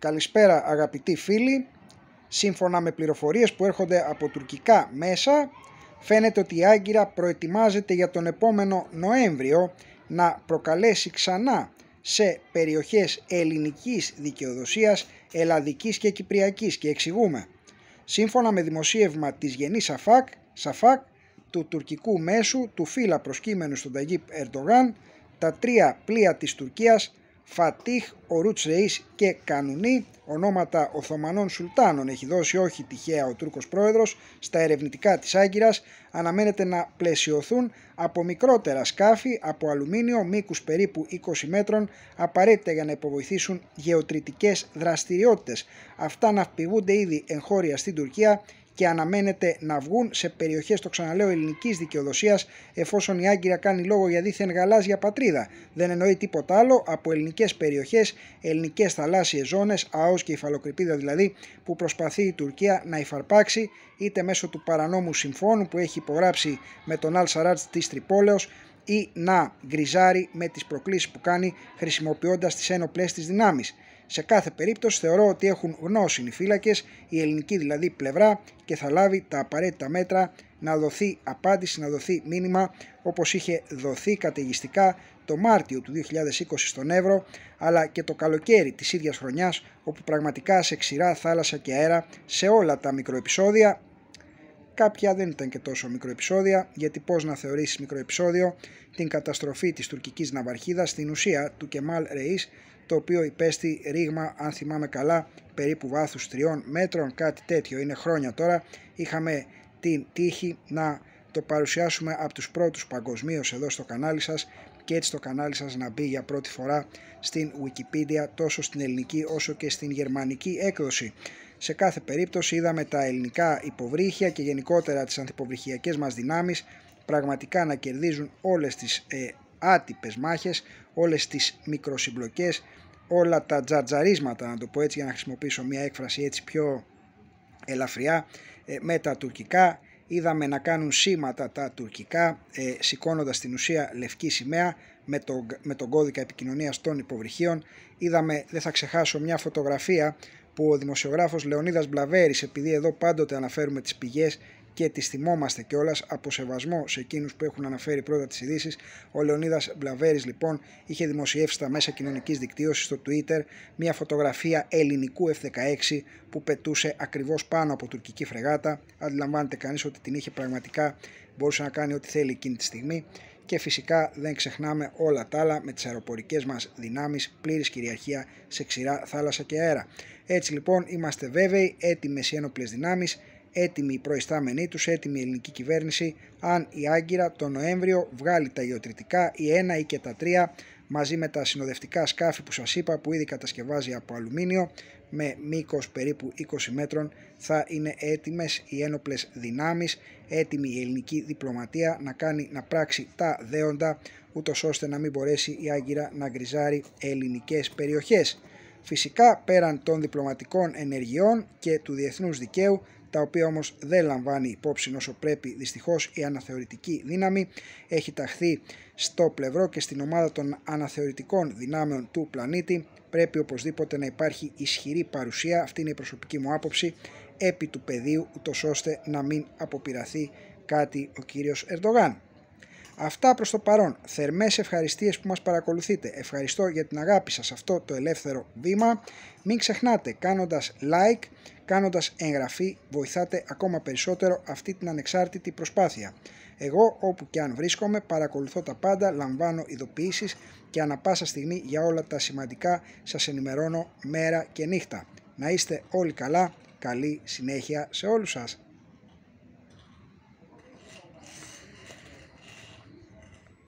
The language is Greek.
Καλησπέρα αγαπητοί φίλοι. Σύμφωνα με πληροφορίες που έρχονται από τουρκικά μέσα, φαίνεται ότι η Άγκυρα προετοιμάζεται για τον επόμενο Νοέμβριο να προκαλέσει ξανά σε περιοχές ελληνικής δικαιοδοσίας, ελλαδικής και κυπριακής και εξηγούμε. Σύμφωνα με δημοσίευμα της Γενής Αφάκ, Σαφάκ, του τουρκικού μέσου του φύλλα προσκύμενου στον Ταγίπ Ερντογάν, τα τρία πλοία της Τουρκίας Φατίχ, Ορούτ Ρεΐς και Κανουνί, ονόματα Οθωμανών Σουλτάνων έχει δώσει όχι τυχαία ο Τούρκος πρόεδρος στα ερευνητικά της Άγκυρας, αναμένεται να πλαισιωθούν από μικρότερα σκάφη από αλουμίνιο μήκους περίπου 20 μέτρων απαραίτητα για να υποβοηθήσουν γεωτρητικές δραστηριότητες. Αυτά να ήδη εγχώρια στην Τουρκία και αναμένεται να βγουν σε περιοχές, το ξαναλέω, ελληνικής δικαιοδοσίας, εφόσον η Άγκυρα κάνει λόγο για δίθεν γαλάζια πατρίδα. Δεν εννοεί τίποτα άλλο από ελληνικές περιοχές, ελληνικές θαλάσσιες ζώνες, ΑΟΣ και υφαλοκρηπίδα δηλαδή, που προσπαθεί η Τουρκία να υφαρπάξει είτε μέσω του παρανόμου συμφώνου που έχει υπογράψει με τον Αλ Σαράτ της Τρυπόλεως, ή να γκριζάρει με τις προκλήσεις που κάνει χρησιμοποιώντας τις ένοπλες της δυνάμης. Σε κάθε περίπτωση θεωρώ ότι έχουν γνώση οι φύλακες, η ελληνική δηλαδή πλευρά και θα λάβει τα απαραίτητα μέτρα να δοθεί απάντηση, να δοθεί μήνυμα όπως είχε δοθεί καταιγιστικά το Μάρτιο του 2020 στον Εύρο αλλά και το καλοκαίρι της ίδιας χρονιάς όπου πραγματικά σε ξηρά θάλασσα και αέρα σε όλα τα μικροεπισόδια κάποια δεν ήταν και τόσο μικροεπισόδια, γιατί πώς να θεωρήσεις μικροεπισόδιο την καταστροφή της τουρκικής ναυαρχίδας στην ουσία του Κεμάλ Ρεΐς, το οποίο υπέστη ρήγμα, αν θυμάμαι καλά, περίπου βάθους τριών μέτρων, κάτι τέτοιο είναι χρόνια τώρα. Είχαμε την τύχη να το παρουσιάσουμε από τους πρώτους παγκοσμίως εδώ στο κανάλι σας και έτσι το κανάλι σας να μπει για πρώτη φορά στην Wikipedia τόσο στην ελληνική όσο και στην γερμανική έκδοση. Σε κάθε περίπτωση είδαμε τα ελληνικά υποβρύχια και γενικότερα τις ανθυποβρυχιακές μας δυνάμεις πραγματικά να κερδίζουν όλες τις ε, άτυπες μάχες, όλες τις μικροσυμπλοκές, όλα τα τζατζαρίσματα να το πω έτσι για να χρησιμοποιήσω μια έκφραση έτσι πιο ελαφριά ε, με τα τουρκικά. Είδαμε να κάνουν σήματα τα τουρκικά ε, την ουσία λευκή σημαία με, το, με τον κώδικα επικοινωνίας των υποβρυχίων. Είδαμε, δεν θα ξεχάσω μια φωτογραφία που ο δημοσιογράφος Λεωνίδας Μπλαβέρης, επειδή εδώ πάντοτε αναφέρουμε τις πηγές, και τις θυμόμαστε κιόλας από σεβασμό σε εκείνους που έχουν αναφέρει πρώτα τις ειδήσεις. Ο Λεωνίδας Μπλαβέρης λοιπόν είχε δημοσιεύσει στα μέσα κοινωνικής δικτύωσης στο Twitter μια φωτογραφία ελληνικού F-16 που πετούσε ακριβώς πάνω από τουρκική φρεγάτα. Αντιλαμβάνεται κανείς ότι την είχε πραγματικά μπορούσε να κάνει ό,τι θέλει εκείνη τη στιγμή και φυσικά δεν ξεχνάμε όλα τα άλλα με τις αεροπορικές μας δυνάμεις πλήρης κυριαρχία σε ξηρά θάλασσα και αέρα. Έτσι λοιπόν είμαστε βέβαιοι έτοιμες οι ένοπλες δυνάμεις έτοιμη η προϊστάμενή τους, έτοιμη η ελληνική κυβέρνηση, αν η Άγκυρα το Νοέμβριο βγάλει τα γεωτρητικά, η ένα ή και τα τρία, μαζί με τα συνοδευτικά σκάφη που σας είπα που ήδη κατασκευάζει από αλουμίνιο με μήκος περίπου 20 μέτρων θα είναι έτοιμες οι ένοπλες δυνάμεις, έτοιμη η ελληνική διπλωματία να κάνει να πράξει τα δέοντα ούτως ώστε να μην μπορέσει η Άγκυρα να γκριζάρει ελληνικές περιοχές. Φυσικά πέραν των διπλωματικών ενεργειών και του διεθνούς δικαίου τα οποία όμως δεν λαμβάνει υπόψη όσο πρέπει. Δυστυχώς η αναθεωρητική δύναμη έχει ταχθεί στο πλευρό και στην ομάδα των αναθεωρητικών δυνάμεων του πλανήτη. Πρέπει οπωσδήποτε να υπάρχει ισχυρή παρουσία, αυτή είναι η προσωπική μου άποψη, επί του πεδίου, ούτως ώστε να μην αποπειραθεί κάτι ο κύριος Ερντογάν. Αυτά προς το παρόν. Θερμές ευχαριστίες που μας παρακολουθείτε. Ευχαριστώ για την αγάπη σας αυτό το ελεύθερο βήμα. Μην ξεχνάτε κάνοντας like, κάνοντας εγγραφή βοηθάτε ακόμα περισσότερο αυτή την ανεξάρτητη προσπάθεια. Εγώ όπου και αν βρίσκομαι παρακολουθώ τα πάντα, λαμβάνω ειδοποιήσεις και ανα πάσα στιγμή για όλα τα σημαντικά σας ενημερώνω μέρα και νύχτα. Να είστε όλοι καλά, καλή συνέχεια σε όλους σας.